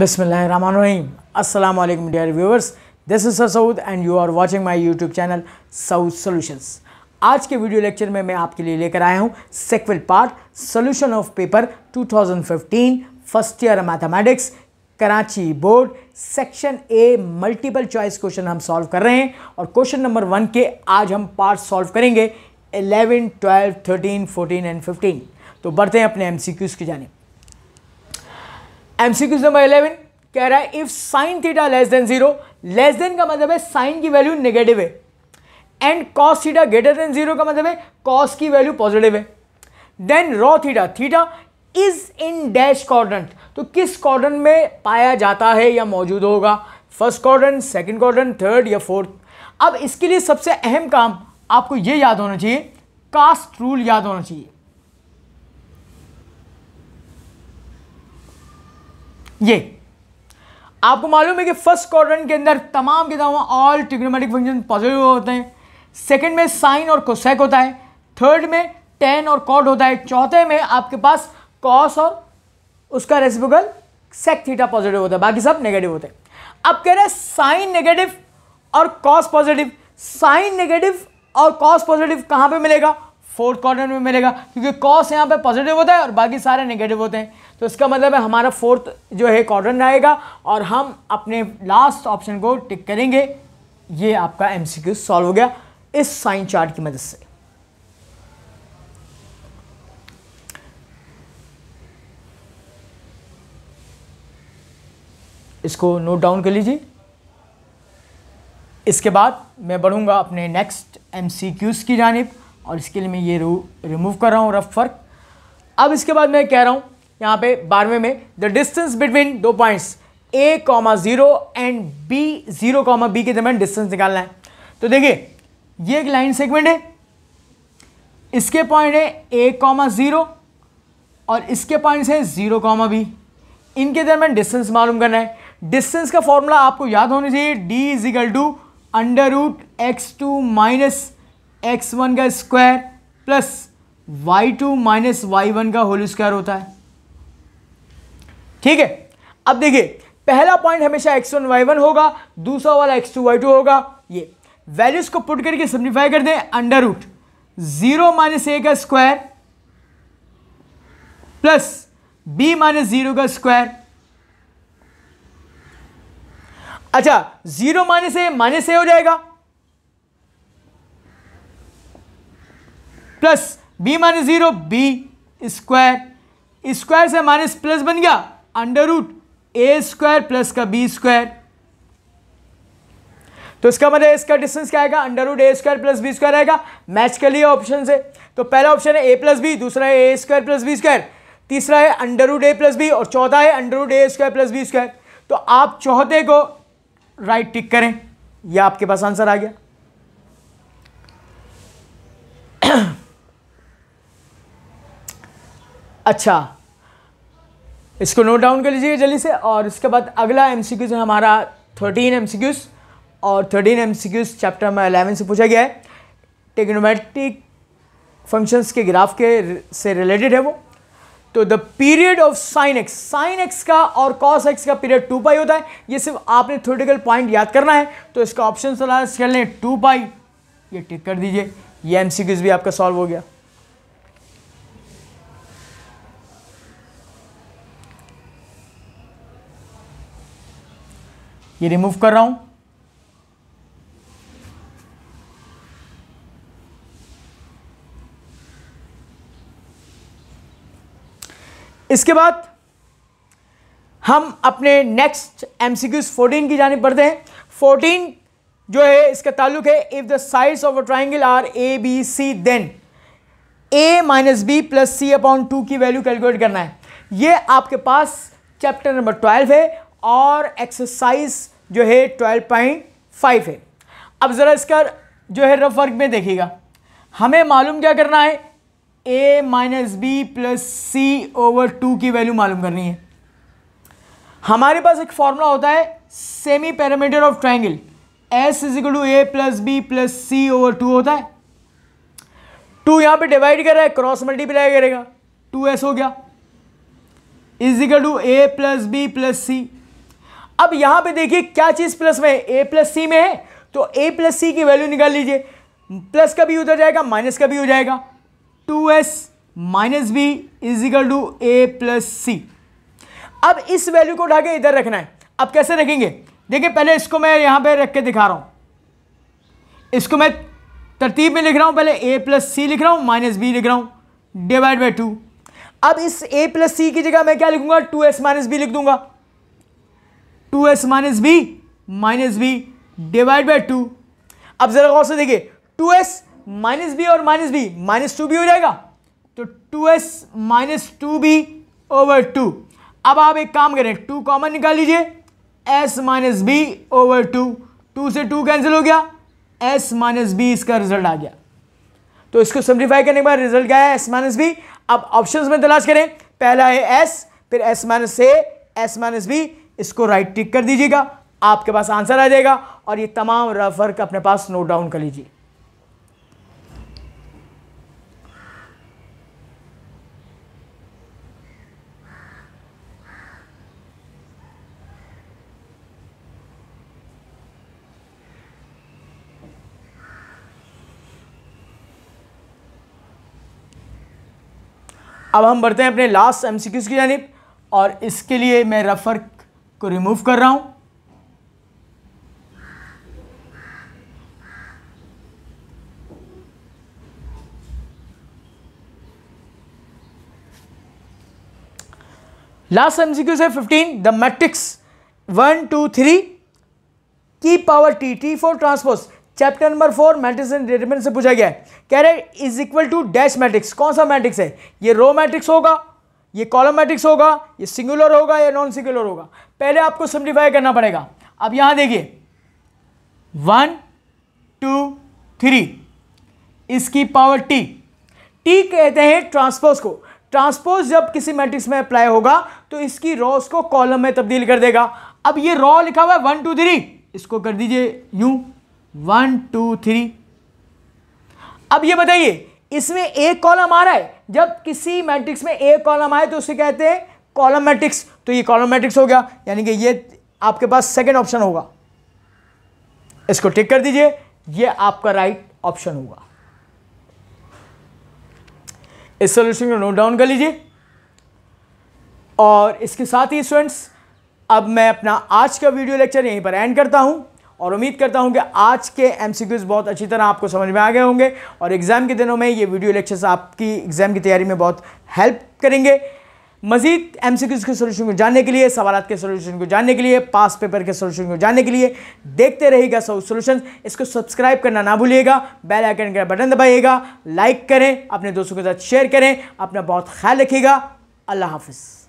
Bismillahirrahmanirrahim. अस्सलाम वालेकुम dear viewers. This is sir Saud and you are watching my YouTube channel Saud solutions आज के video lecture में मैं आपके लिए लेकर आया हूँ sequel part solution of paper 2015 first year mathematics Karachi board section A multiple choice question हम सॉल्व कर रहे हैं और क्वेश्चन नंबर वन के आज हम पार्ट सॉल्व करेंगे eleven twelve thirteen fourteen and fifteen तो बढ़ते हैं अपने क्यूज की जानेब क्यूज नंबर 11 कह रहा है if sine theta less than zero less than का मतलब है साइन की वैल्यू नेगेटिव है and cos theta greater than zero का मतलब है कॉस की वैल्यू पॉजिटिव है then raw theta theta is in dash कॉर्डन तो किस कॉर्डन में पाया जाता है या मौजूद होगा first cordon second cordon third या फोर्थ अब इसके लिए सबसे अहम काम आपको ये याद होना चाहिए कास्ट रूल याद होना चाहिए ये आपको मालूम है कि फर्स्ट क्वाड्रेंट के अंदर तमाम के तमाम ऑल ट्रिग्नोमेटिक फंक्शन पॉजिटिव होते हैं सेकंड में साइन और कोसेक होता है थर्ड में टेन और कॉड होता है चौथे में आपके पास कॉस और उसका रेसिपिकल सेक थीटा पॉजिटिव होता है बाकी सब नेगेटिव होते हैं अब कह रहे हैं साइन नेगेटिव और कॉस पॉजिटिव साइन नेगेटिव और कॉस पॉजिटिव कहाँ पे मिलेगा फोर्थ क्वार्टर में मिलेगा क्योंकि कॉस यहाँ पे पॉजिटिव होता है और बाकी सारे नेगेटिव होते हैं तो इसका मतलब है हमारा फोर्थ जो है कॉर्डन आएगा और हम अपने लास्ट ऑप्शन को टिक करेंगे ये आपका एम सॉल्व हो गया इस साइन चार्ट की मदद से इसको नोट डाउन कर लीजिए इसके बाद मैं बढ़ूंगा अपने नेक्स्ट एम की जानब और इसके लिए मैं ये रिमूव कर रहा हूँ रफ फर्क अब इसके बाद मैं कह रहा हूँ यहाँ पे बारहवें में द डिस्टेंस बिटवीन दो points A comma zero and B zero comma B के दरमियान डिस्टेंस निकालना है तो देखिए ये एक लाइन सेगमेंट है इसके पॉइंट है ए कॉमा ज़ीरो और इसके पॉइंट्स है ज़ीरो कॉमा बी इनके दरमियान डिस्टेंस मालूम करना है डिस्टेंस का फॉर्मूला आपको याद होना चाहिए D is equal to under root X two minus X one का square plus Y two minus Y one का होल स्क्वायर होता है ठीक है अब देखिए पहला पॉइंट हमेशा एक्स वन वाई वन होगा दूसरा वाला एक्स टू वाई टू होगा ये वैल्यूज को पुट करके सिंप्लीफाई कर दें under root zero minus A का square plus B minus zero का स्क्वायर अच्छा zero minus A minus A हो जाएगा plus B minus zero B square square से माइनस प्लस बन गया under root A square plus का बी स्क्वायर तो इसका मतलब इसका डिस्टेंस क्या आएगा under root A square plus B square आएगा मैच कर लिया ऑप्शन से तो पहला ऑप्शन है ए प्लस बी दूसरा है A square plus B square तीसरा है under root A plus B और चौथा है under root A square plus B square तो आप चौथे को राइट टिक करें यह आपके पास आंसर आ गया अच्छा इसको नोट डाउन कर लीजिए जल्दी से और उसके बाद अगला एम सी क्यूज़ है हमारा थर्टीन एम सी क्यूज़ और thirteen M C Qs chapter number eleven से पूछा गया है टेक्नोमेटिक फंक्शंस के ग्राफ के से रिलेटेड है वो तो the period of sine X sine X का और कॉस एक्स का पीरियड टू पाई होता है ये सिर्फ आपने थोरिटिकल पॉइंट याद करना है तो इसका ऑप्शन सलाह कर लें टू पाई ये टिक कर दीजिए ये एम भी आपका सॉल्व हो गया ये रिमूव कर रहा हूं इसके बाद हम अपने नेक्स्ट एमसीक्यूज 14 की जानी पढ़ते हैं 14 जो है इसका ताल्लुक है if the sides of a triangle are A B C then A minus B plus C upon two की वैल्यू कैलकुलेट करना है ये आपके पास चैप्टर नंबर ट्वेल्व है और एक्सरसाइज जो है ट्वेल्व पॉइंट फाइव है अब ज़रा इसका जो है रफ वर्क में देखिएगा हमें मालूम क्या करना है A minus B plus C over two की वैल्यू मालूम करनी है हमारे पास एक फार्मूला होता है semi parameter of triangle S is equal to A plus B plus C over two होता है टू यहाँ पे डिवाइड कर रहा है क्रॉस मल्टीप्लाई करेगा टू एस हो गया is equal to A plus B plus C अब यहां पे देखिए क्या चीज प्लस में ए प्लस सी में है तो ए प्लस सी की वैल्यू निकाल लीजिए प्लस का भी उधर जाएगा माइनस का भी हो जाएगा two S minus B is equal to A plus C अब इस वैल्यू को उठा के इधर रखना है अब कैसे रखेंगे देखिए पहले इसको मैं यहां पे रख के दिखा रहा हूं इसको मैं तरतीब में लिख रहा हूं पहले ए प्लस सी लिख रहा हूं माइनस बी लिख रहा हूं डिवाइड बाई टू अब इस ए प्लस सी की जगह मैं क्या लिखूंगा टू एस माइनस बी लिख दूंगा two S minus B minus B divide by two अब जरा गौर से देखिए टू एस माइनस बी और minus B minus two B हो जाएगा तो two S minus two B over two अब आप एक काम करें टू कॉमन निकाल लीजिए S minus B over two two से टू कैंसिल हो गया एस माइनस बी इसका रिजल्ट आ गया तो इसको सिंप्लीफाई करने के बाद रिजल्ट क्या है एस माइनस बी अब ऑप्शन में तलाश करें पहला है एस फिर S minus A S minus B इसको राइट टिक कर दीजिएगा आपके पास आंसर आ जाएगा और ये तमाम वर्क अपने पास नोट डाउन कर लीजिए अब हम बढ़ते हैं अपने लास्ट एमसीक्यूज़ की जानब और इसके लिए मैं रेफ़र को रिमूव कर रहा हूं लास्ट एमसीक्यू से 15 the matrix one two three की power T T for transpose chapter number four matrix and determinant से पूछा गया है कह रहे is equal to dash matrix कौन सा मैट्रिक्स है ये रो मैट्रिक्स होगा ये कॉलम मैट्रिक्स होगा ये सिंगुलर होगा या नॉन सिंगुलर होगा पहले आपको सिंप्लीफाई करना पड़ेगा अब यहां देखिए वन टू थ्री इसकी पावर टी टी कहते हैं ट्रांसपोज को ट्रांसपोज जब किसी मैट्रिक्स में अप्लाई होगा तो इसकी रॉस को कॉलम में तब्दील कर देगा अब ये रॉ लिखा हुआ है वन टू थ्री इसको कर दीजिए यू वन टू थ्री अब ये बताइए इसमें एक कॉलम आ रहा है जब किसी मैट्रिक्स में ए कॉलम आए तो उसे कहते हैं कॉलम मैट्रिक्स तो ये कॉलम मैट्रिक्स हो गया यानी कि ये आपके पास सेकेंड ऑप्शन होगा इसको टिक कर दीजिए ये आपका राइट ऑप्शन होगा इस सोल्यूशन को नोट डाउन कर लीजिए और इसके साथ ही स्टूडेंट्स अब मैं अपना आज का वीडियो लेक्चर यहीं पर एंड करता हूँ और उम्मीद करता हूँ कि आज के एम बहुत अच्छी तरह आपको समझ में आ गए होंगे और एग्ज़ाम के दिनों में ये वीडियो लेक्चर्स आपकी एग्ज़ाम की तैयारी में बहुत हेल्प करेंगे मजीद एम के सोल्यूशन को जानने के लिए सवाल के सोल्यूशन को जानने के लिए पास पेपर के सोल्यूशन को जानने के लिए देखते रहेगा सो सोल्यूशन इसको सब्सक्राइब करना ना भूलिएगा बेल आइकन का बटन दबाइएगा लाइक करें अपने दोस्तों के साथ शेयर करें अपना बहुत ख्याल रखिएगा अल्लाह हाफिज़